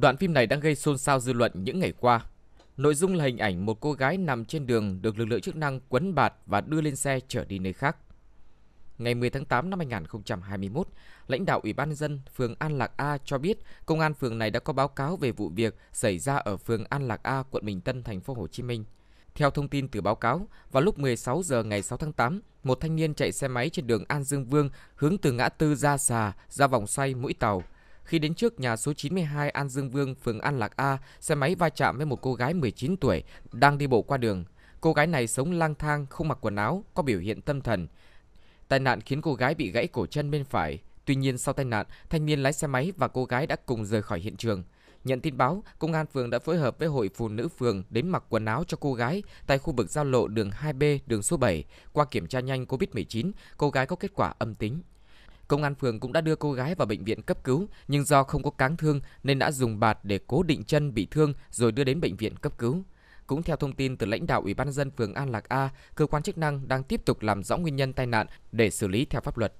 Đoạn phim này đang gây xôn xao dư luận những ngày qua. Nội dung là hình ảnh một cô gái nằm trên đường được lực lượng chức năng quấn bạt và đưa lên xe trở đi nơi khác. Ngày 10 tháng 8 năm 2021, lãnh đạo Ủy ban nhân dân phường An Lạc A cho biết công an phường này đã có báo cáo về vụ việc xảy ra ở phường An Lạc A, quận Bình Tân, thành phố Hồ Chí Minh. Theo thông tin từ báo cáo, vào lúc 16 giờ ngày 6 tháng 8, một thanh niên chạy xe máy trên đường An Dương Vương hướng từ ngã tư ra xà ra vòng xoay mũi tàu khi đến trước nhà số 92 An Dương Vương, phường An Lạc A, xe máy va chạm với một cô gái 19 tuổi đang đi bộ qua đường. Cô gái này sống lang thang, không mặc quần áo, có biểu hiện tâm thần. Tai nạn khiến cô gái bị gãy cổ chân bên phải. Tuy nhiên sau tai nạn, thanh niên lái xe máy và cô gái đã cùng rời khỏi hiện trường. Nhận tin báo, công an phường đã phối hợp với hội phụ nữ phường đến mặc quần áo cho cô gái tại khu vực giao lộ đường 2B, đường số 7. Qua kiểm tra nhanh COVID-19, cô gái có kết quả âm tính. Công an phường cũng đã đưa cô gái vào bệnh viện cấp cứu, nhưng do không có cáng thương nên đã dùng bạt để cố định chân bị thương rồi đưa đến bệnh viện cấp cứu. Cũng theo thông tin từ lãnh đạo Ủy ban dân phường An Lạc A, cơ quan chức năng đang tiếp tục làm rõ nguyên nhân tai nạn để xử lý theo pháp luật.